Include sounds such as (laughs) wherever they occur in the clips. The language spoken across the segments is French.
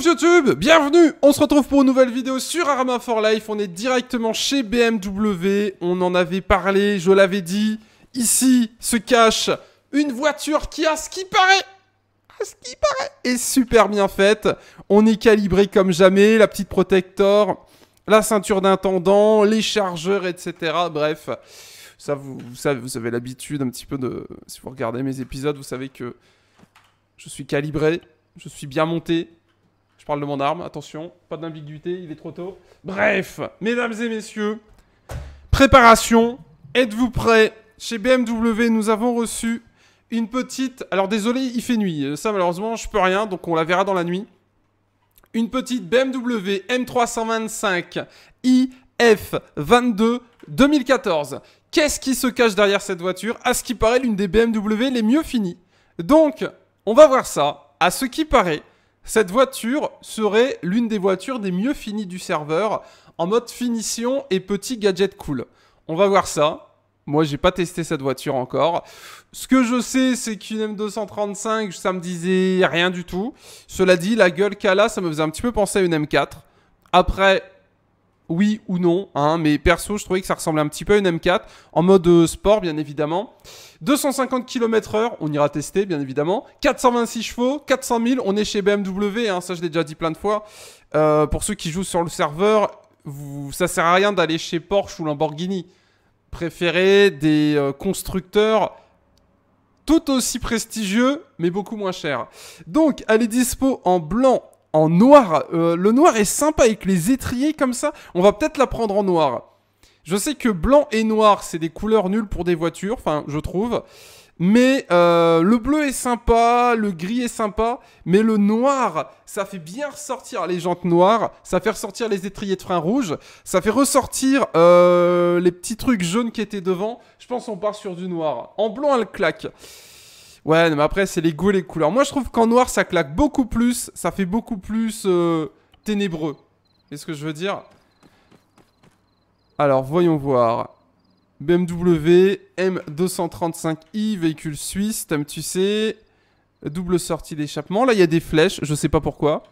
YouTube, bienvenue On se retrouve pour une nouvelle vidéo sur Arma for Life, on est directement chez BMW, on en avait parlé, je l'avais dit, ici se cache une voiture qui a ce qui paraît à ce qui paraît est super bien faite, on est calibré comme jamais, la petite protector, la ceinture d'intendant, les chargeurs, etc. Bref, ça vous, savez, vous avez l'habitude un petit peu de... Si vous regardez mes épisodes, vous savez que je suis calibré, je suis bien monté, je parle de mon arme, attention, pas d'ambiguïté, il est trop tôt. Bref, mesdames et messieurs, préparation, êtes-vous prêts Chez BMW, nous avons reçu une petite... Alors désolé, il fait nuit, ça malheureusement, je peux rien, donc on la verra dans la nuit. Une petite BMW M325 IF22 2014. Qu'est-ce qui se cache derrière cette voiture À ce qui paraît, l'une des BMW les mieux finies. Donc, on va voir ça. À ce qui paraît, cette voiture serait l'une des voitures des mieux finies du serveur en mode finition et petit gadget cool. On va voir ça. Moi, j'ai pas testé cette voiture encore. Ce que je sais, c'est qu'une M235, ça me disait rien du tout. Cela dit, la gueule qu'elle a, ça me faisait un petit peu penser à une M4. Après, oui ou non, hein, mais perso, je trouvais que ça ressemblait un petit peu à une M4, en mode euh, sport, bien évidemment. 250 km/h, on ira tester, bien évidemment. 426 chevaux, 400 000, on est chez BMW, hein, ça je l'ai déjà dit plein de fois. Euh, pour ceux qui jouent sur le serveur, vous, ça sert à rien d'aller chez Porsche ou Lamborghini. Préférez des euh, constructeurs tout aussi prestigieux, mais beaucoup moins chers. Donc, elle est dispo en blanc en noir. Euh, le noir est sympa avec les étriers comme ça. On va peut-être la prendre en noir. Je sais que blanc et noir, c'est des couleurs nulles pour des voitures, enfin, je trouve. Mais euh, le bleu est sympa, le gris est sympa, mais le noir, ça fait bien ressortir les jantes noires, ça fait ressortir les étriers de frein rouge, ça fait ressortir euh, les petits trucs jaunes qui étaient devant. Je pense qu'on part sur du noir. En blanc, elle claque. Ouais, mais après, c'est les goûts et les couleurs. Moi, je trouve qu'en noir, ça claque beaucoup plus. Ça fait beaucoup plus euh, ténébreux. C'est ce que je veux dire Alors, voyons voir. BMW M235i, véhicule suisse, me tu sais. Double sortie d'échappement. Là, il y a des flèches. Je sais pas pourquoi.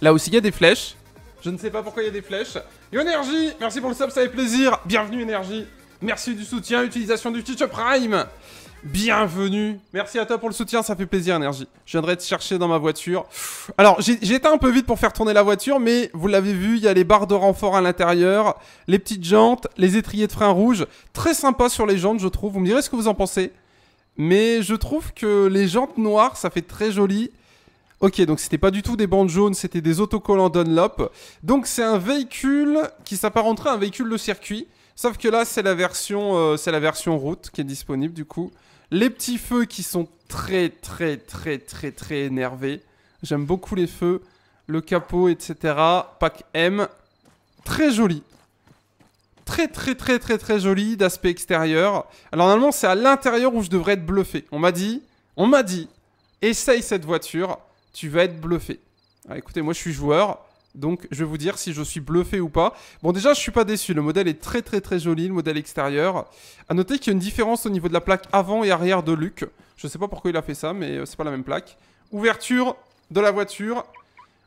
Là aussi, il y a des flèches. Je ne sais pas pourquoi il y a des flèches. Energy, merci pour le sub, ça fait plaisir. Bienvenue Energy. Merci du soutien, utilisation du Twitch Prime. Bienvenue. Merci à toi pour le soutien, ça fait plaisir, énergie. Je viendrai te chercher dans ma voiture. Alors, j'étais un peu vite pour faire tourner la voiture, mais vous l'avez vu, il y a les barres de renfort à l'intérieur, les petites jantes, les étriers de frein rouge. Très sympa sur les jantes, je trouve. Vous me direz ce que vous en pensez. Mais je trouve que les jantes noires, ça fait très joli. Ok, donc c'était pas du tout des bandes jaunes, c'était des autocollants Dunlop. Donc c'est un véhicule qui s'apparenterait à un véhicule de circuit. Sauf que là, c'est la version, euh, c'est la version route qui est disponible du coup. Les petits feux qui sont très, très, très, très, très énervés. J'aime beaucoup les feux, le capot, etc. Pack M, très joli. Très, très, très, très, très joli d'aspect extérieur. Alors normalement, c'est à l'intérieur où je devrais être bluffé. On m'a dit, on m'a dit, essaye cette voiture, tu vas être bluffé. Ah, écoutez, moi je suis joueur, donc je vais vous dire si je suis bluffé ou pas. Bon déjà je suis pas déçu, le modèle est très très très joli, le modèle extérieur. À noter qu'il y a une différence au niveau de la plaque avant et arrière de Luc. Je sais pas pourquoi il a fait ça mais euh, c'est pas la même plaque. Ouverture de la voiture.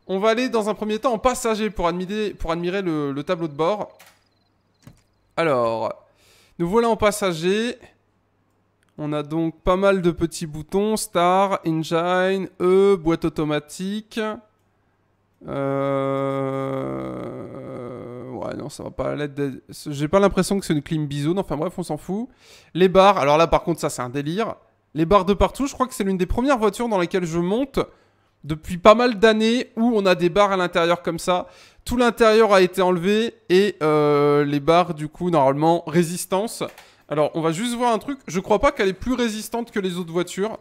On va aller dans un premier temps en passager pour admirer, pour admirer le, tableau de bord. Alors, nous voilà en passager. On a donc pas mal de petits boutons, Star, Engine, E, boîte automatique. Euh, pas J'ai pas l'impression que c'est une clim Enfin bref, on s'en fout. Les barres, alors là par contre, ça c'est un délire. Les barres de partout, je crois que c'est l'une des premières voitures dans lesquelles je monte depuis pas mal d'années où on a des barres à l'intérieur comme ça. Tout l'intérieur a été enlevé et euh, les barres, du coup, normalement, résistance. Alors, on va juste voir un truc. Je crois pas qu'elle est plus résistante que les autres voitures.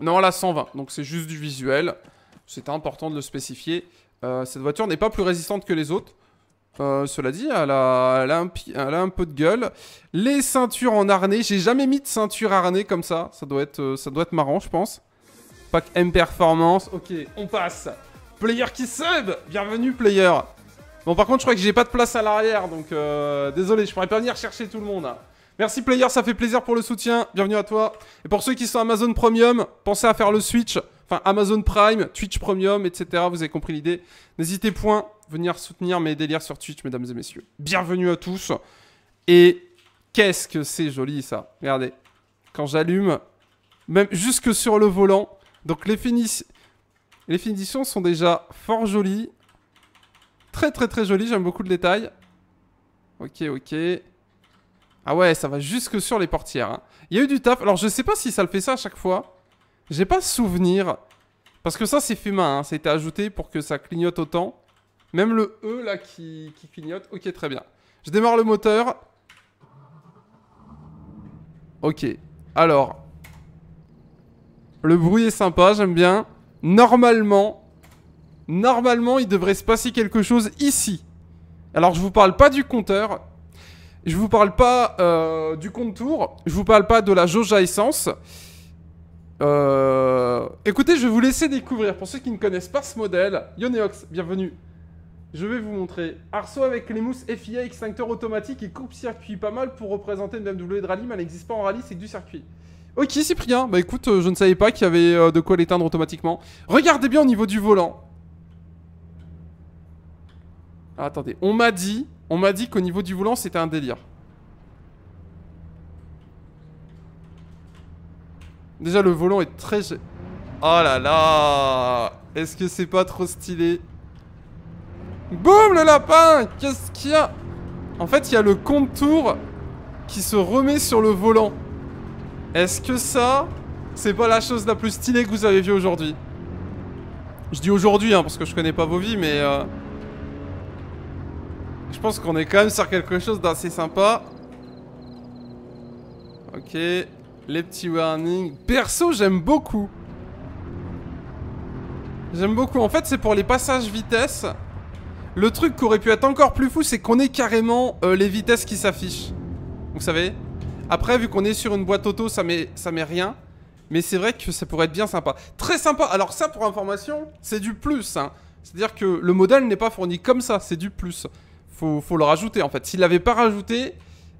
Non, la 120. Donc, c'est juste du visuel. C'est important de le spécifier. Euh, cette voiture n'est pas plus résistante que les autres. Euh, cela dit, elle a, a un, peu de gueule. Les ceintures en harnais, j'ai jamais mis de ceinture harnais comme ça. Euh, ça doit être, marrant, je pense. Pack M Performance. Ok, on passe. Player qui sub Bienvenue, player Bon, par contre, je crois que j'ai pas de place à l'arrière, donc euh, désolé, je pourrais pas venir chercher tout le monde. Merci, player, ça fait plaisir pour le soutien. Bienvenue à toi. Et pour ceux qui sont Amazon Premium, pensez à faire le switch enfin Amazon Prime, Twitch Premium, etc. Vous avez compris l'idée. N'hésitez point à venir soutenir mes délires sur Twitch, mesdames et messieurs. Bienvenue à tous. Et qu'est-ce que c'est joli ça. Regardez, quand j'allume, même jusque sur le volant. Donc les, finis... les finitions sont déjà fort jolies. Très très très jolies, j'aime beaucoup le détail. Ok, ok. Ah ouais, ça va jusque sur les portières. Hein. Il y a eu du taf. Alors je sais pas si ça le fait ça à chaque fois. J'ai pas souvenir. Parce que ça, c'est fait main. Hein. Ça a été ajouté pour que ça clignote autant. Même le E là qui, clignote. Ok, très bien. Je démarre le moteur. Ok. Alors. Le bruit est sympa, j'aime bien. Normalement. Normalement, il devrait se passer quelque chose ici. Alors, je vous parle pas du compteur. Je vous parle pas euh, du contour. Je vous parle pas de la jauge à essence. Euh... Écoutez, je vais vous laisser découvrir. Pour ceux qui ne connaissent pas ce modèle, Yoneox, bienvenue. Je vais vous montrer. Arceau avec les mousses FIA, extincteur automatique et coupe-circuit. Pas mal pour représenter une BMW de rallye, mais elle n'existe pas en rallye, c'est que du circuit. Ok, Cyprien. Bah écoute, euh, je ne savais pas qu'il y avait euh, de quoi l'éteindre automatiquement. Regardez bien au niveau du volant. Ah, attendez, on m'a dit, on m'a dit qu'au niveau du volant, c'était un délire. Déjà, le volant est très... Oh là là Est-ce que c'est pas trop stylé Boum, le lapin Qu'est-ce qu'il y a En fait, il y a le contour qui se remet sur le volant. Est-ce que ça, c'est pas la chose la plus stylée que vous avez vue aujourd'hui Je dis aujourd'hui, hein, parce que je connais pas vos vies, mais... Euh, je pense qu'on est quand même sur quelque chose d'assez sympa. Ok. Les petits warnings. Perso, j'aime beaucoup. J'aime beaucoup. En fait, c'est pour les passages vitesse. Le truc qui aurait pu être encore plus fou, c'est qu'on ait carrément euh, les vitesses qui s'affichent. Vous savez Après, vu qu'on est sur une boîte auto, ça met, ça met rien. Mais c'est vrai que ça pourrait être bien sympa. Très sympa. Alors ça, pour information, c'est du plus. Hein. C'est-à-dire que le modèle n'est pas fourni comme ça. C'est du plus. Faut, faut le rajouter, en fait. S'il l'avait pas rajouté,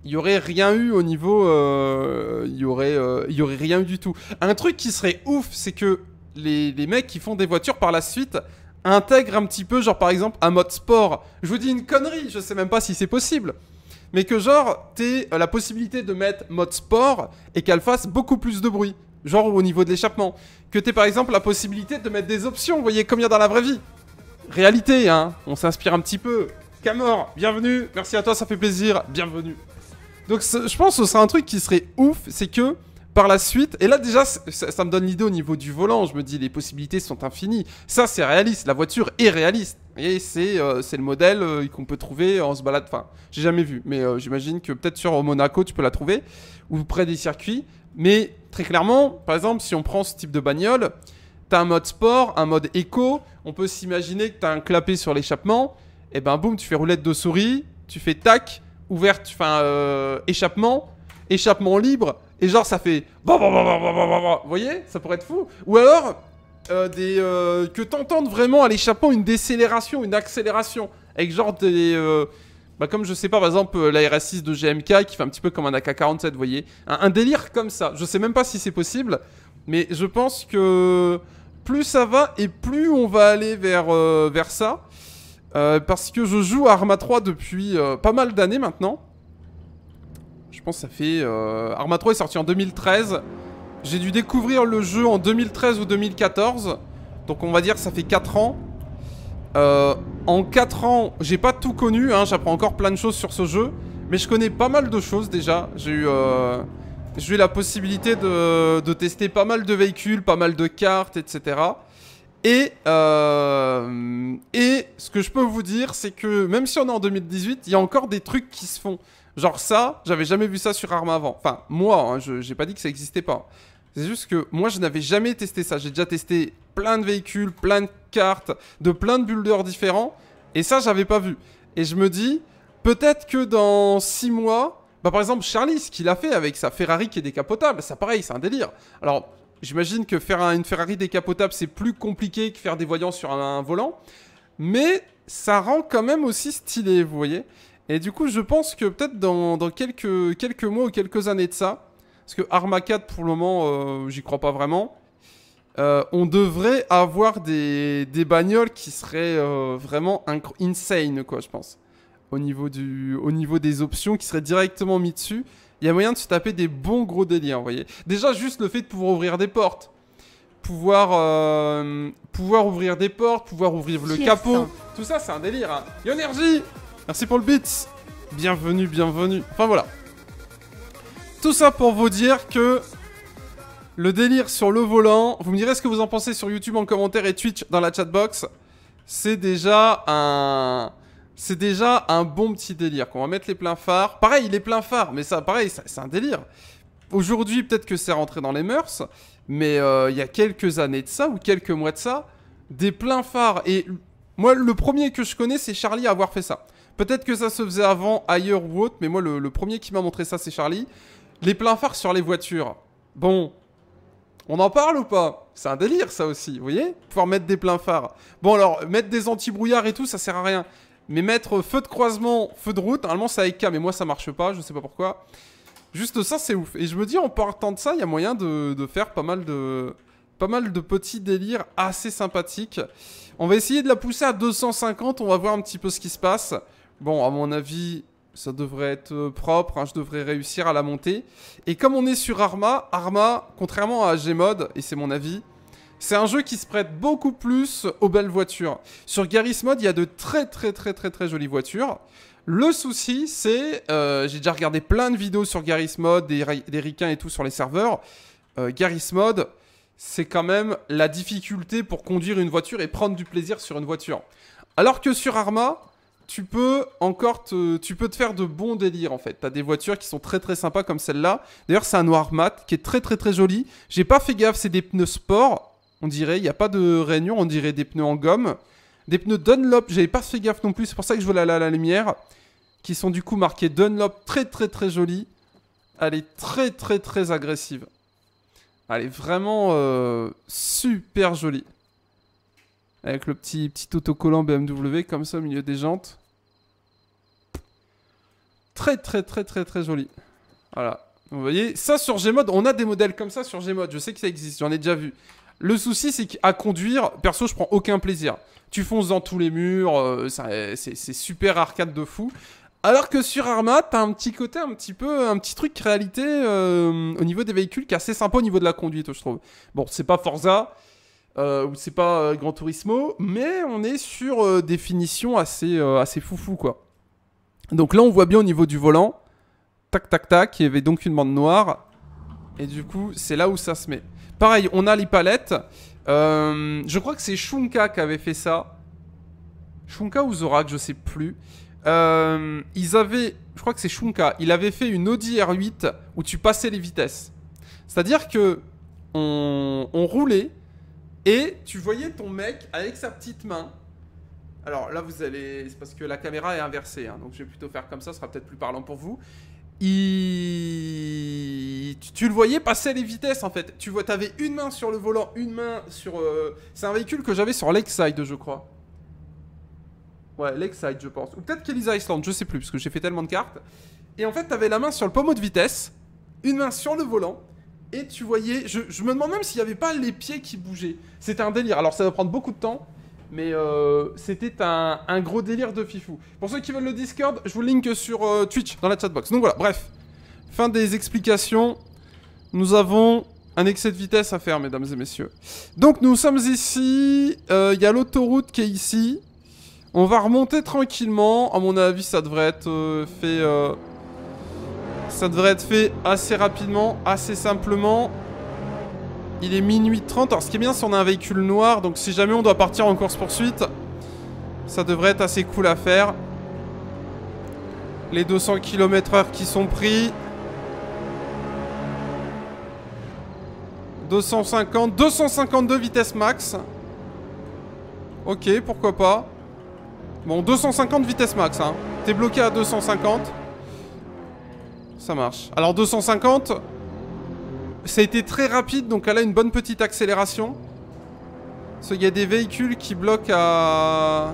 il y aurait rien eu au niveau, euh, il euh, y aurait, rien eu du tout. Un truc qui serait ouf, c'est que les, les mecs qui font des voitures par la suite intègrent un petit peu, genre par exemple un mode sport. Je vous dis une connerie, je sais même pas si c'est possible mais que genre t'es euh, la possibilité de mettre mode sport et qu'elle fasse beaucoup plus de bruit, genre au niveau de l'échappement. Que t'aies par exemple la possibilité de mettre des options, vous voyez comme il y a dans la vraie vie. Réalité, hein, on s'inspire un petit peu. Camor, bienvenue, merci à toi, ça fait plaisir, bienvenue. Donc je pense que ce serait un truc qui serait ouf, c'est que par la suite, et là déjà ça, me donne l'idée au niveau du volant, je me dis les possibilités sont infinies, ça c'est réaliste, la voiture est réaliste, et c'est euh, le modèle euh, qu'on peut trouver en se balade, enfin j'ai jamais vu, mais euh, j'imagine que peut-être sur Monaco tu peux la trouver, ou près des circuits, mais très clairement, par exemple si on prend ce type de bagnole, t'as un mode sport, un mode éco, on peut s'imaginer que t'as un clapet sur l'échappement, et ben boum tu fais roulette de souris, tu fais tac, ouverte, enfin euh, échappement, échappement libre, et genre ça fait... Bah, bah, bah, vous voyez Ça pourrait être fou. Ou alors, euh, des, euh, que t'entendes vraiment à l'échappement une décélération, une accélération, avec genre des... bah comme je sais pas, par exemple, la RS6 de GMK qui fait un petit peu comme un AK-47, vous voyez un, délire comme ça. Je sais même pas si c'est possible, mais je pense que plus ça va et plus on va aller vers, vers ça. Euh, parce que je joue à Arma 3 depuis euh, pas mal d'années maintenant. Je pense que ça fait... Euh, Arma 3 est sorti en 2013. J'ai dû découvrir le jeu en 2013 ou 2014. Donc on va dire que ça fait 4 ans. en 4 ans, j'ai pas tout connu. Hein. J'apprends encore plein de choses sur ce jeu. Mais je connais pas mal de choses déjà. J'ai eu... la possibilité de tester pas mal de véhicules, pas mal de cartes, etc. Et, euh, et ce que je peux vous dire, c'est que même si on est en 2018, il y a encore des trucs qui se font. Genre ça, j'avais jamais vu ça sur Arma avant. Enfin, moi, hein, je n'ai pas dit que ça existait pas. C'est juste que moi, je n'avais jamais testé ça. J'ai déjà testé plein de véhicules, plein de cartes, de plein de builders différents. Et ça, j'avais pas vu. Et je me dis, peut-être que dans 6 mois, bah, par exemple, Charlie, ce qu'il a fait avec sa Ferrari qui est décapotable, ça pareil, c'est un délire. Alors, J'imagine que faire une Ferrari décapotable, c'est plus compliqué que faire des voyants sur un, volant. Mais ça rend quand même aussi stylé, vous voyez. Et du coup, je pense que peut-être dans, quelques, mois ou quelques années de ça, parce que Arma 4, pour le moment, euh, j'y crois pas vraiment, euh, on devrait avoir des, bagnoles qui seraient euh, vraiment insane, quoi, je pense au niveau, du, au niveau des options qui seraient directement mis dessus, il y a moyen de se taper des bons gros délires, vous voyez. Déjà, juste le fait de pouvoir ouvrir des portes. Pouvoir, euh, pouvoir ouvrir des portes, pouvoir ouvrir le capot. Tout ça, c'est un délire. Hein. Merci pour le beat. Bienvenue, bienvenue. Enfin, voilà. Tout ça pour vous dire que le délire sur le volant, vous me direz ce que vous en pensez sur YouTube en commentaire et Twitch dans la chatbox. C'est déjà un c'est déjà un bon petit délire. Qu'on va mettre les pleins phares. Pareil, les pleins phares, mais ça, pareil, c'est un délire. Aujourd'hui, peut-être que c'est rentré dans les mœurs, mais euh, il y a quelques années de ça, ou quelques mois de ça, des pleins phares. Et moi, le premier que je connais, c'est Charlie avoir fait ça. Peut-être que ça se faisait avant, ailleurs ou autre, mais moi, le, premier qui m'a montré ça, c'est Charlie. Les pleins phares sur les voitures. Bon, on en parle ou pas C'est un délire ça aussi, vous voyez Pouvoir mettre des pleins phares. Bon alors, mettre des anti-brouillards et tout, ça sert à rien. Mais mettre feu de croisement, feu de route, normalement ça avec K, mais moi ça marche pas, je sais pas pourquoi. Juste ça, c'est ouf. Et je me dis, en partant de ça, il y a moyen de, faire pas mal de, pas mal de petits délires assez sympathiques. On va essayer de la pousser à 250, on va voir un petit peu ce qui se passe. Bon, à mon avis, ça devrait être euh, propre, hein, je devrais réussir à la monter. Et comme on est sur Arma, Arma, contrairement à Gmod, et c'est mon avis, c'est un jeu qui se prête beaucoup plus aux belles voitures. Sur Garry's Mode, il y a de très très très très très jolies voitures. Le souci, c'est, euh, j'ai déjà regardé plein de vidéos sur Garry's Mod, des, des et tout sur les serveurs. Euh, Garry's Mod, c'est quand même la difficulté pour conduire une voiture et prendre du plaisir sur une voiture. Alors que sur Arma, tu peux encore te, tu peux te faire de bons délires en fait. as des voitures qui sont très très sympas comme celle-là. D'ailleurs, c'est un noir mat qui est très très très joli. J'ai pas fait gaffe, c'est des pneus sport. On dirait, il n'y a pas de réunion, on dirait des pneus en gomme. Des pneus Dunlop, j'avais pas fait gaffe non plus, c'est pour ça que je voulais la, à la lumière. Qui sont du coup marqués Dunlop, très très très jolie. Elle est très très très agressive. Elle est vraiment euh, super jolie. Avec le petit, petit autocollant BMW comme ça au milieu des jantes. Très très très très très jolie. Voilà. Vous voyez, ça sur Gmod, on a des modèles comme ça sur Gmod. Je sais que ça existe, j'en ai déjà vu. Le souci, c'est qu'à conduire, perso, je prends aucun plaisir. Tu fonces dans tous les murs, euh, c'est super arcade de fou. Alors que sur Arma, t'as un petit côté, un petit peu, un petit truc réalité euh, au niveau des véhicules qui est assez sympa au niveau de la conduite, je trouve. Bon, c'est pas Forza euh, ou c'est pas Gran Turismo, mais on est sur des finitions assez, assez foufou, quoi. Donc là, on voit bien au niveau du volant, tac, tac, tac, il y avait donc une bande noire, et du coup, c'est là où ça se met. Pareil, on a les palettes. Euh, je crois que c'est Shunka qui avait fait ça. Shunka ou Zorak, je sais plus. Euh, ils avaient, je crois que c'est Shunka, il avait fait une Audi R8 où tu passais les vitesses. C'est-à-dire que on, roulait et tu voyais ton mec avec sa petite main alors là, vous allez. C'est parce que la caméra est inversée, hein, donc je vais plutôt faire comme ça, ce sera peut-être plus parlant pour vous. Tu, le voyais passer les vitesses en fait. Tu vois, une main sur le volant, une main sur. Euh, c'est un véhicule que j'avais sur Lakeside, je crois. Ouais, Lakeside, je pense. Ou peut-être Kelly's Island, je sais plus, parce que j'ai fait tellement de cartes. Et en fait, tu avais la main sur le pommeau de vitesse, une main sur le volant, et tu voyais. Je, je me demande même s'il n'y avait pas les pieds qui bougeaient. C'était un délire. Alors, ça va prendre beaucoup de temps. Mais euh, c'était un, gros délire de fifou. Pour ceux qui veulent le Discord, je vous link sur euh, Twitch, dans la chatbox. Donc voilà, bref. Fin des explications. Nous avons un excès de vitesse à faire, mesdames et messieurs. Donc nous sommes ici. Euh, il y a l'autoroute qui est ici. On va remonter tranquillement. À mon avis, ça devrait être fait... ça devrait être fait assez rapidement, assez simplement. Il est minuit 30. Alors, ce qui est bien, c'est qu'on a un véhicule noir. Donc, si jamais on doit partir en course-poursuite, ça devrait être assez cool à faire. Les 200 km/h qui sont pris. 250, 252 vitesse max. Ok, pourquoi pas. Bon, 250 vitesse max, hein. T'es bloqué à 250. Ça marche. Alors, 250, ça a été très rapide, donc elle a une bonne petite accélération. Parce y a des véhicules qui bloquent à...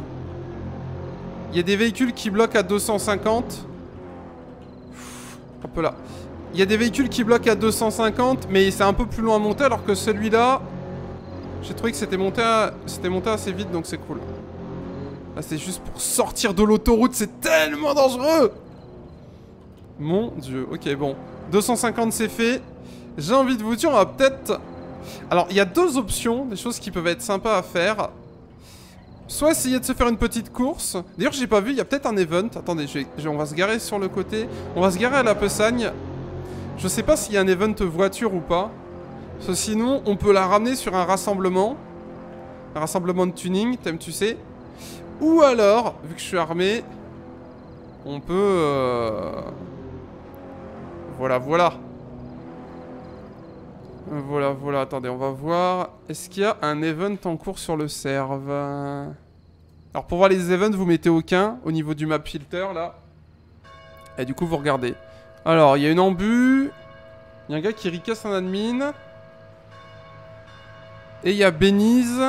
Il y a des véhicules qui bloquent à 250. Un peu là. Il y a des véhicules qui bloquent à 250, mais c'est un peu plus loin à monter, alors que celui-là... J'ai trouvé que c'était monté, monté assez vite, donc c'est cool. Là, c'est juste pour sortir de l'autoroute, c'est tellement dangereux Mon dieu, ok, bon. 250, c'est fait. J'ai envie de vous dire, on va peut-être... Alors, il y a deux options, des choses qui peuvent être sympas à faire. Soit essayer de se faire une petite course. D'ailleurs, j'ai pas vu, il y a peut-être un event. Attendez, on va se garer sur le côté. On va se garer à la Pessagne. Je sais pas s'il y a un event voiture ou pas. Parce que sinon, on peut la ramener sur un rassemblement. Un rassemblement de tuning, thème tu sais. Ou alors, vu que je suis armé, on peut... Euh, voilà, voilà. Voilà, voilà, attendez, on va voir. Est-ce qu'il y a un event en cours sur le serve Alors pour voir les events, vous mettez aucun au niveau du map filter là. Et du coup, vous regardez. Alors, il y a une embue. Il y a un gars qui ricasse un admin. Et il y a Beniz.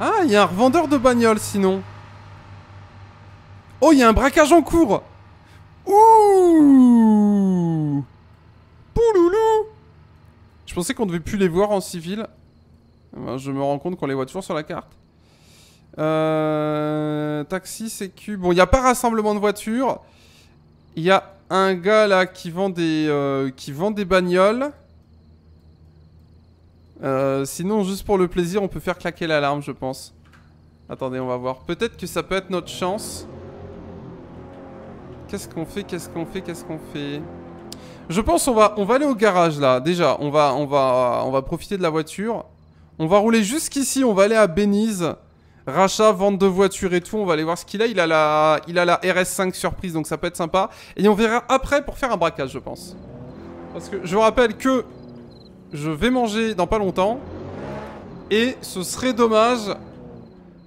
Ah, il y a un revendeur de bagnole sinon. Oh, il y a un braquage en cours. Ouh Je pensais qu'on devait plus les voir en civil. Ben, je me rends compte qu'on les voit toujours sur la carte. Euh, taxi, sécu. Bon, il n'y a pas rassemblement de voitures. Il y a un gars là qui vend des, euh, qui vend des bagnoles. Euh, sinon, juste pour le plaisir, on peut faire claquer l'alarme, je pense. Attendez, on va voir. Peut-être que ça peut être notre chance. Qu'est-ce qu'on fait Qu'est-ce qu'on fait Qu'est-ce qu'on fait je pense on va, on va aller au garage là. Déjà, on va, on va, on va profiter de la voiture. On va rouler jusqu'ici. On va aller à Benize. Rachat, vente de voitures et tout. On va aller voir ce qu'il a. Il a la, il a la RS5 surprise, donc ça peut être sympa. Et on verra après pour faire un braquage, je pense. Parce que je vous rappelle que je vais manger dans pas longtemps. Et ce serait dommage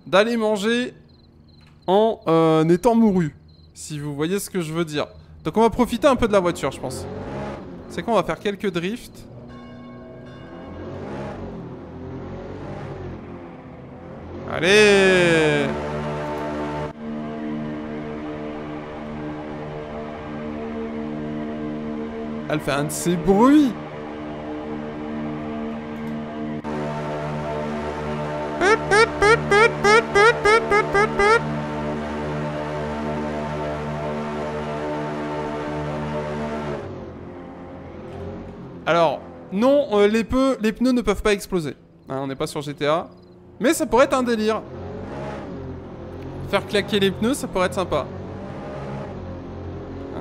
d'aller manger en euh, étant mouru. Si vous voyez ce que je veux dire. Donc on va profiter un peu de la voiture, je pense. C'est qu'on va faire quelques drifts. Allez Elle fait un de ces bruits les pneus ne peuvent pas exploser. Hein, on n'est pas sur GTA. Mais ça pourrait être un délire. Faire claquer les pneus, ça pourrait être sympa.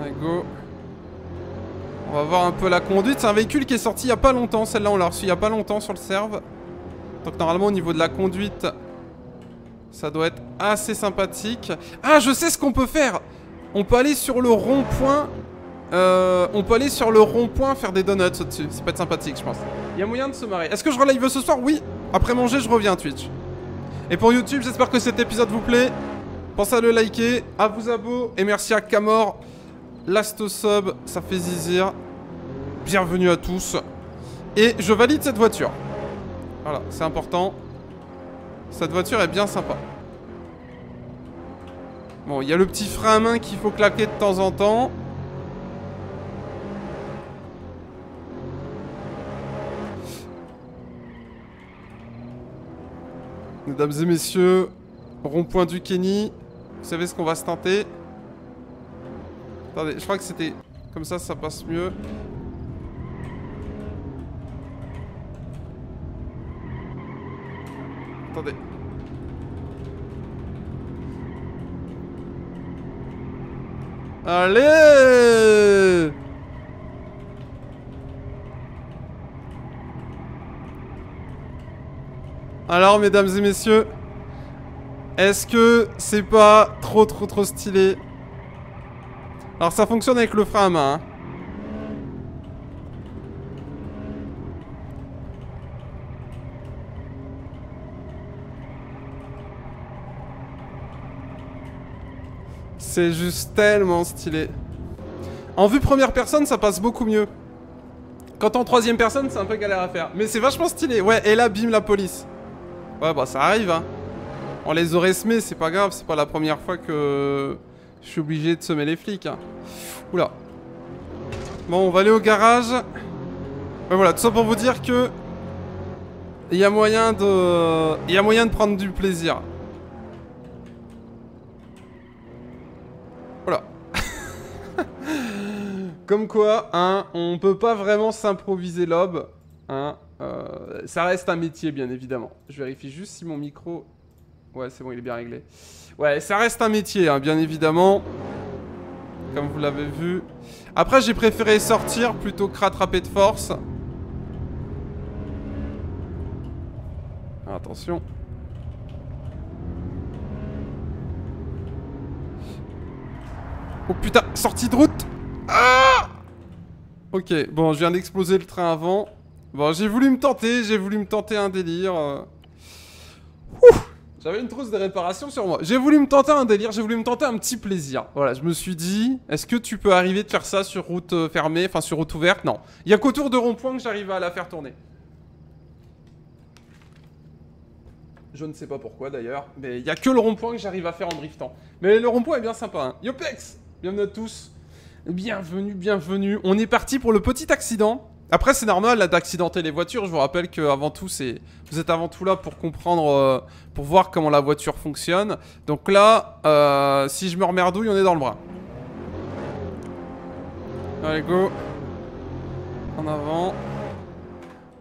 Allez, go. On va voir un peu la conduite. C'est un véhicule qui est sorti il n'y a pas longtemps. Celle-là, on l'a reçu il n'y a pas longtemps sur le serve. Donc normalement, au niveau de la conduite, ça doit être assez sympathique. Ah, je sais ce qu'on peut faire On peut aller sur le rond-point euh, on peut aller sur le rond-point faire des donuts au-dessus. C'est pas être sympathique, je pense. Il y a moyen de se marrer. Est-ce que je relive ce soir Oui. Après manger, je reviens à Twitch. Et pour YouTube, j'espère que cet épisode vous plaît. Pensez à le liker, à vous abonner. Et merci à Camor. Last sub, ça fait zizir. Bienvenue à tous. Et je valide cette voiture. Voilà, c'est important. Cette voiture est bien sympa. Bon, il y a le petit frein à main qu'il faut claquer de temps en temps. Mesdames et messieurs, rond-point du Kenny. Vous savez ce qu'on va se tenter Attendez, je crois que c'était... Comme ça, ça passe mieux. Attendez. Allez Alors, mesdames et messieurs, est-ce que c'est pas trop trop trop stylé Alors, ça fonctionne avec le frein main. Hein. C'est juste tellement stylé. En vue première personne, ça passe beaucoup mieux. Quand en troisième personne, c'est un peu galère à faire. Mais c'est vachement stylé. Ouais, et là, bim, la police. Ouais, bah ça arrive, hein. On les aurait semés, c'est pas grave, c'est pas la première fois que je suis obligé de semer les flics. Hein. Oula. Bon, on va aller au garage. Mais ben voilà, tout ça pour vous dire que... Il y a moyen de... Il y a moyen de prendre du plaisir. Voilà. (laughs) Comme quoi, hein, on peut pas vraiment s'improviser l'aube. Hein, euh, ça reste un métier, bien évidemment. Je vérifie juste si mon micro... Ouais, c'est bon, il est bien réglé. Ouais, ça reste un métier, hein, bien évidemment. Comme vous l'avez vu. Après, j'ai préféré sortir plutôt que rattraper de force. Attention. Oh putain, sortie de route ah Ok, bon, je viens d'exploser le train avant. Bon, j'ai voulu me tenter, j'ai voulu me tenter un délire. Euh, j'avais une trousse de réparation sur moi. J'ai voulu me tenter un délire, j'ai voulu me tenter un petit plaisir. Voilà, je me suis dit, est-ce que tu peux arriver de faire ça sur route euh, fermée, enfin sur route ouverte Non. Il n'y a qu'autour de rond-point que j'arrive à la faire tourner. Je ne sais pas pourquoi d'ailleurs, mais il n'y a que le rond-point que j'arrive à faire en driftant. Mais le rond-point est bien sympa. Hein. Yopex Bienvenue à tous. Bienvenue, bienvenue. On est parti pour le petit accident. Après, c'est normal d'accidenter les voitures. Je vous rappelle que avant tout, c'est vous êtes avant tout là pour comprendre, euh, pour voir comment la voiture fonctionne. Donc là, euh, si je me remerdouille, on est dans le bras. Allez, go. En avant.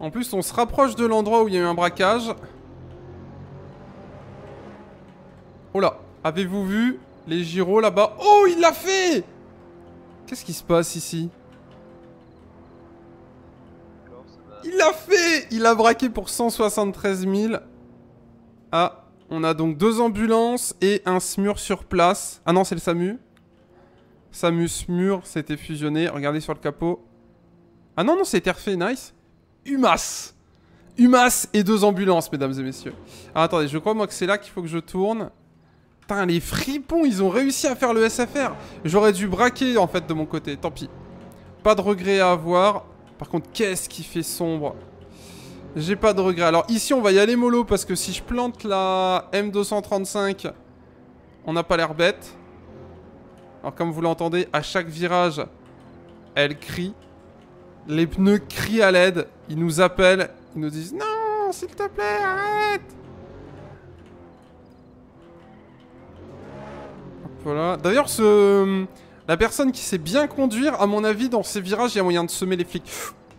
En plus, on se rapproche de l'endroit où il y a eu un braquage. Oh là, avez-vous vu les gyros là-bas Oh, il l'a fait Qu'est-ce qui se passe ici Il l'a fait Il a braqué pour 173 000. Ah, on a donc deux ambulances et un SMUR sur place. Ah non, c'est le SAMU. SAMU SMUR, c'était fusionné. Regardez sur le capot. Ah non, non, c'était refait, nice. Humas Humas et deux ambulances, mesdames et messieurs. Ah, attendez, je crois moi que c'est là qu'il faut que je tourne. Putain, les fripons, ils ont réussi à faire le SFR. J'aurais dû braquer, en fait, de mon côté. Tant pis. Pas de regret à avoir. Par contre, qu'est-ce qui fait sombre J'ai pas de regret. Alors ici, on va y aller mollo parce que si je plante la M235, on n'a pas l'air bête. Alors comme vous l'entendez, à chaque virage, elle crie. Les pneus crient à l'aide. Ils nous appellent. Ils nous disent Non, s'il te plaît, arrête Voilà. D'ailleurs, ce, la personne qui sait bien conduire, à mon avis, dans ces virages, il y a moyen de semer les flics.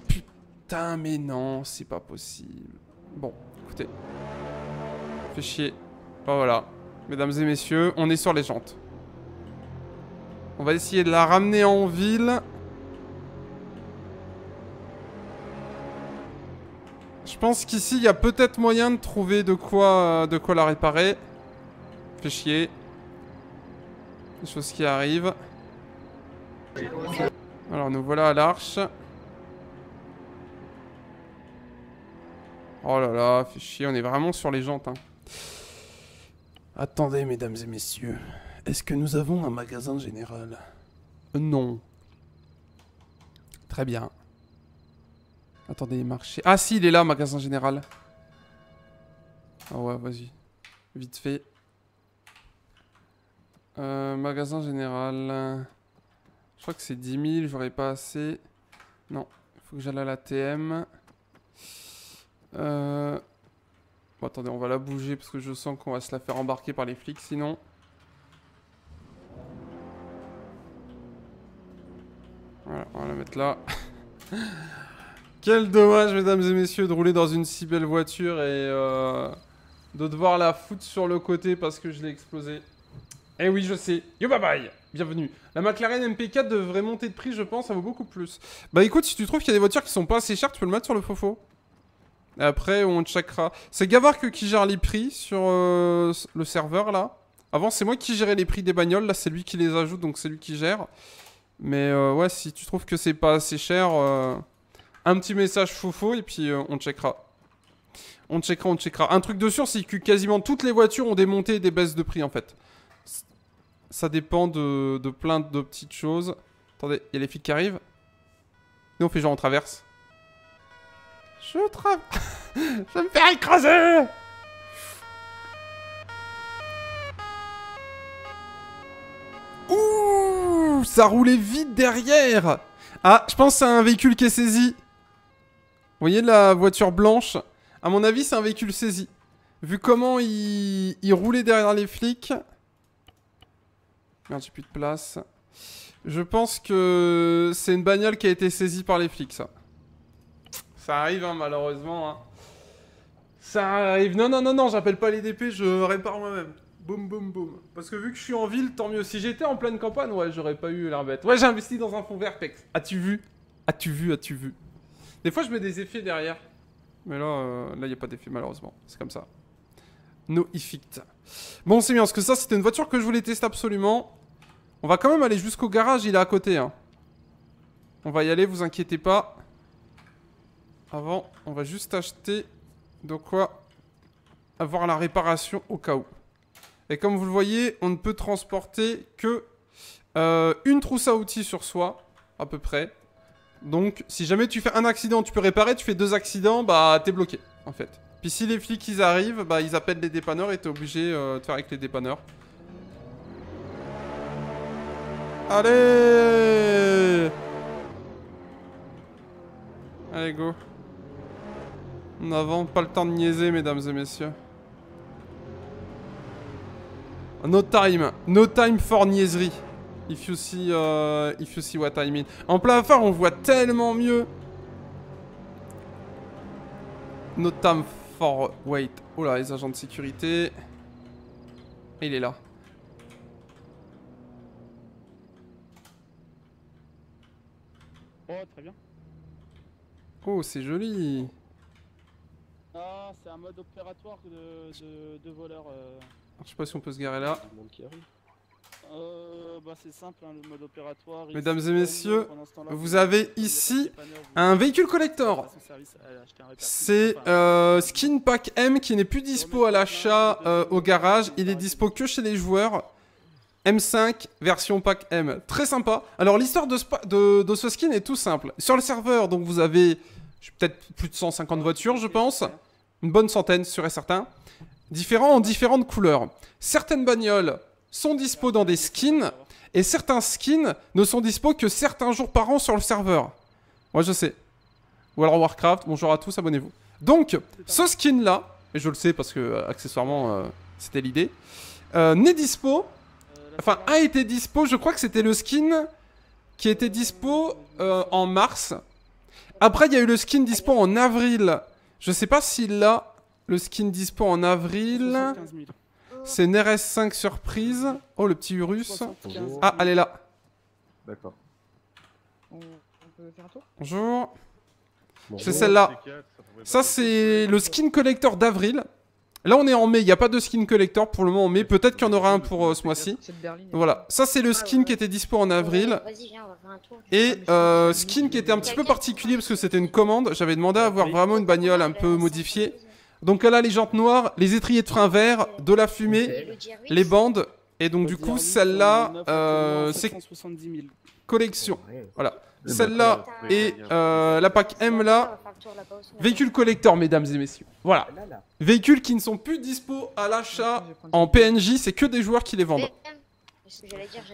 Putain, mais non, c'est pas possible. Bon, écoutez. Fait chier. Bah voilà. Mesdames et messieurs, on est sur les jantes. On va essayer de la ramener en ville. Je pense qu'ici, il y a peut-être moyen de trouver de quoi, euh, de quoi la réparer. Fait chier. Des choses qui arrivent. Alors nous voilà à l'arche. Oh là là, fait chier, on est vraiment sur les jantes. Hein. Attendez, mesdames et messieurs, est-ce que nous avons un magasin général euh, Non. Très bien. Attendez, marché. Ah si, il est là, magasin général. Ah ouais, vas-y. Vite fait. Euh, magasin général. Je crois que c'est 10 000, j'aurais pas assez. Non, il faut que j'aille à la TM. Euh, bon, attendez, on va la bouger parce que je sens qu'on va se la faire embarquer par les flics sinon. Voilà, on va la mettre là. (laughs) Quel dommage, mesdames et messieurs, de rouler dans une si belle voiture et euh, de devoir la foutre sur le côté parce que je l'ai explosé. Eh oui, je sais. Yo, bye bye bienvenue. La McLaren MP4 devrait monter de prix, je pense, ça vaut beaucoup plus. Bah écoute, si tu trouves qu'il y a des voitures qui sont pas assez chères, tu peux le mettre sur le faux Après, on checkera. C'est Gavark qui gère les prix sur euh, le serveur, là. Avant, c'est moi qui gérais les prix des bagnoles, là, c'est lui qui les ajoute, donc c'est lui qui gère. Mais euh, ouais, si tu trouves que c'est pas assez cher, euh, un petit message Fofo et puis on checkera. On checkera, on checkera. Un truc de sûr, c'est que quasiment toutes les voitures ont des montées et des baisses de prix, en fait. Ça dépend de, plein de petites choses. Attendez, il y a les flics qui arrivent. Nous, on fait genre, on traverse. Je traverse. (laughs) Je me faire écraser Ouh Ça roulait vite derrière Ah, je pense que c'est un véhicule qui est saisi. Vous voyez la voiture blanche À mon avis, c'est un véhicule saisi. Vu comment il roulait derrière les flics... Merde, j'ai plus de place. Je pense que c'est une bagnole qui a été saisie par les flics, ça. Ça arrive, hein, malheureusement. Hein. Ça arrive. Non, non, non, non, j'appelle pas les DP, je répare moi-même. Boum, boum, boum. Parce que vu que je suis en ville, tant mieux. Si j'étais en pleine campagne, ouais, j'aurais pas eu l'air bête. Ouais, j'ai investi dans un fond vert, Pex. As-tu vu As-tu vu As-tu vu Des fois, je mets des effets derrière. Mais là, euh, là, il a pas d'effet, malheureusement. C'est comme ça. No Effect. Bon, c'est bien, parce que ça, c'était une voiture que je voulais tester absolument. On va quand même aller jusqu'au garage, il est à côté. Hein. On va y aller, vous inquiétez pas. Avant, on va juste acheter de quoi avoir la réparation au cas où. Et comme vous le voyez, on ne peut transporter que euh, une trousse à outils sur soi, à peu près. Donc, si jamais tu fais un accident, tu peux réparer. Tu fais deux accidents, bah, t'es bloqué, en fait. Puis si les flics ils arrivent, bah ils appellent les dépanneurs et t'es obligé euh, de faire avec les dépanneurs. Allez Allez go. On avant, pas le temps de niaiser mesdames et messieurs. No time, no time for niaiserie. If you see, euh, if you see what I mean. En plein phare, on voit tellement mieux. No time for... Fort Wait. là, les agents de sécurité. Il est là. Oh, très bien. Oh, c'est joli. Ah, c'est un mode opératoire de, de, voleur. Euh. Je sais pas si on peut se garer là. Euh, bah, c'est simple, hein, le mode opératoire. Mesdames et messieurs, vous avez ici un véhicule collector. C'est euh, Skin Pack M qui n'est plus dispo à l'achat euh, au garage. Il est dispo que chez les joueurs. M5 version pack M. Très sympa. Alors l'histoire de, ce skin est tout simple. Sur le serveur, donc vous avez peut-être plus de 150 voitures, je pense. Une bonne centaine, serait et certain. Différents en différentes couleurs. Certaines bagnoles sont dispo dans des skins et certains skins ne sont dispo que certains jours par an sur le serveur. Moi je sais. Ou alors Warcraft, bonjour à tous, abonnez-vous. Donc, ce skin là, et je le sais parce que euh, accessoirement euh, c'était l'idée, euh, n'est dispo, enfin a été dispo, je crois que c'était le skin qui était dispo euh, en mars. Après, il y a eu le skin dispo en avril. Je sais pas s'il a le skin dispo en avril. C'est Neres 5 surprise. Oh, le petit Urus. Ah, elle est là. D'accord. Bonjour. C'est celle-là. Ça, c'est le skin collector d'avril. Là, on est en mai. Il n'y a pas de skin collector pour le moment en mai. Peut-être qu'il y en aura un pour euh, ce mois-ci. Voilà. Ça, c'est le ah, skin qui était dispo en avril. Et skin qui était un petit peu particulier parce que c'était une commande. J'avais demandé à avoir vraiment une bagnole un peu modifiée. Donc elle a les jantes noires, les étriers de frein vert, de la fumée, les bandes. Et donc du coup, celle-là, euh, euh, c'est collection. Voilà. Celle-là et euh, la pack M là. Hein. Véhicule collector, mesdames et messieurs. Voilà. Ah Véhicules qui ne sont plus dispo à l'achat en PNJ, c'est que des joueurs qui les vendent.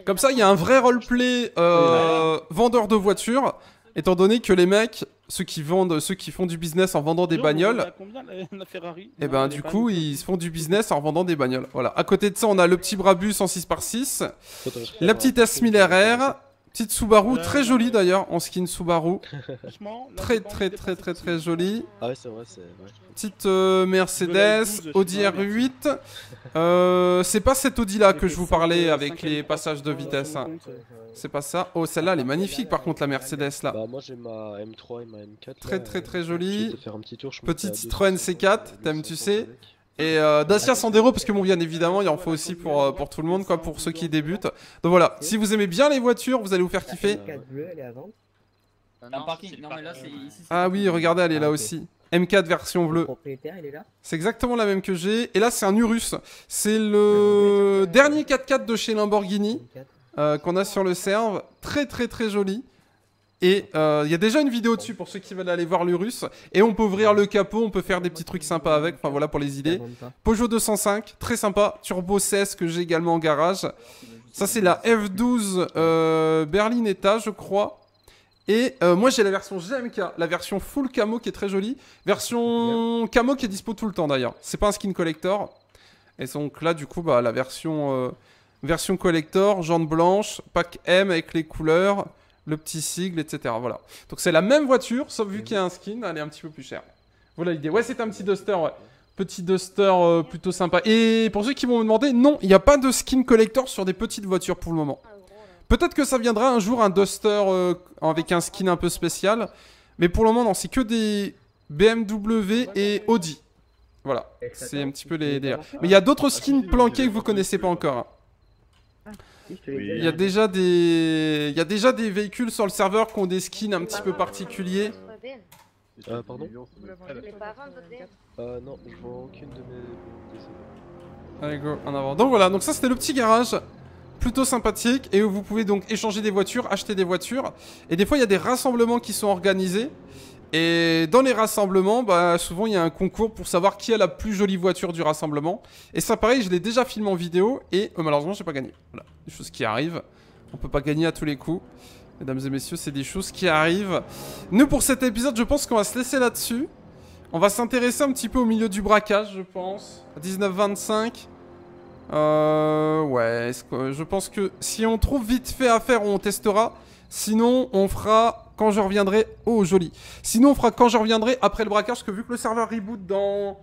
Comme ça, il y a un vrai roleplay vendeur de voitures, étant donné que les mecs, ceux qui vendent, ceux qui font du business en vendant des bagnoles. Et eh ben du coup, ils font du business en vendant des bagnoles. Voilà. À côté de ça, on a le petit Brabus en 6x6, la petite S1000 RR, Petite Subaru, euh, très jolie d'ailleurs, en skin Subaru. (laughs) très, très, très, très, très jolie. Ah c'est vrai, c'est. Petite euh, Mercedes, Audi R8. Euh, c'est pas cette Audi là que je vous parlais avec les passages de vitesse. C'est pas ça. Oh, celle-là, elle est magnifique par contre, la Mercedes là. Bah, moi j'ai ma M3 et ma M4. Très, très, très jolie. Petite Citroën C4, t'aimes, tu sais. Et euh, Dacia Sandero, parce que mon bien évidemment, il en faut aussi pour, euh, pour tout le monde, quoi, pour ceux qui débutent. Donc voilà, si vous aimez bien les voitures, vous allez vous faire kiffer. Ah oui, regardez, elle est là ah, aussi. M4 version bleue. C'est exactement la même que j'ai. Et là, c'est un Urus. C'est le dernier 4x4 de chez Lamborghini euh, qu'on a sur le serve. Très, très, très joli. Et il euh, y a déjà une vidéo dessus pour ceux qui veulent aller voir le russe. Et on peut ouvrir le capot, on peut faire des petits trucs sympas avec. Enfin voilà pour les idées. Peugeot 205, très sympa. Turbo 16 que j'ai également en garage. Ça c'est la F12 euh, Berlin Berlinetta, je crois. Et euh, moi j'ai la version GMK, la version full camo qui est très jolie. Version camo qui est dispo tout le temps d'ailleurs. C'est pas un skin collector. Et donc là du coup bah, la version, version collector, jante blanche, pack M avec les couleurs le petit sigle, etc. Voilà. Donc c'est la même voiture, sauf vu qu'il y a un skin, elle est un petit peu plus chère. Voilà l'idée. Ouais, c'est un petit Duster, ouais. Petit Duster euh, plutôt sympa. Et pour ceux qui vont me demander, non, il n'y a pas de skin collector sur des petites voitures pour le moment. Peut-être que ça viendra un jour un Duster euh, avec un skin un peu spécial. Mais pour le moment, non, c'est que des BMW et Audi. Voilà, c'est un petit peu les... Mais il y a d'autres skins planqués que vous connaissez pas euh, encore. Il y a déjà des, il y déjà des véhicules sur le serveur qui ont des skins un petit peu particuliers. Euh, pardon euh, Allez, en avant. Donc voilà, donc ça c'était le petit garage plutôt sympathique et où vous pouvez donc échanger des voitures, acheter des voitures. Et des fois, il y a des rassemblements qui sont organisés. Et dans les rassemblements, bah, souvent il y a un concours pour savoir qui a la plus jolie voiture du rassemblement. Et ça, pareil, je l'ai déjà filmé en vidéo et euh, malheureusement, j'ai pas gagné. Voilà, des choses qui arrivent. On peut pas gagner à tous les coups. Mesdames et messieurs, c'est des choses qui arrivent. Nous, pour cet épisode, je pense qu'on va se laisser là-dessus. On va s'intéresser un petit peu au milieu du braquage, je pense. 19-25. Euh, ouais, je pense que si on trouve vite fait à faire, on testera. Sinon, on fera quand je reviendrai. Oh, joli. Sinon, on fera quand je reviendrai après le braquage, parce que vu que le serveur reboot dans.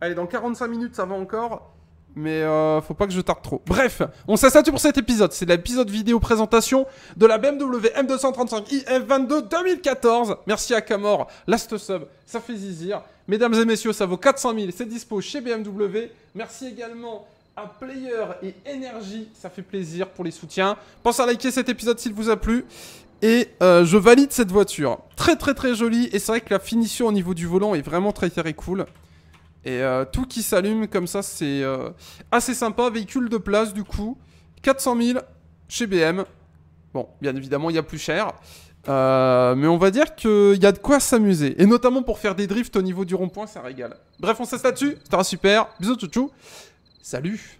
Allez, dans 45 minutes, ça va encore. Mais euh, faut pas que je tarde trop. Bref, on s'assure pour cet épisode. C'est l'épisode vidéo présentation de la BMW M235i 22 2014. Merci à Camor, last sub, ça fait zizir. Mesdames et messieurs, ça vaut 400 000. C'est dispo chez BMW. Merci également à Player et Energy. Ça fait plaisir pour les soutiens. Pensez à liker cet épisode s'il vous a plu. Et euh, je valide cette voiture. Très très très jolie. Et c'est vrai que la finition au niveau du volant est vraiment très très cool. Et euh, tout qui s'allume comme ça, c'est euh, assez sympa. Véhicule de place du coup. 400 000 chez BM. Bon, bien évidemment, il y a plus cher. mais on va dire qu'il y a de quoi s'amuser. Et notamment pour faire des drifts au niveau du rond-point, ça régale. Bref, on cesse là-dessus. C'était super. Bisous, tchou Salut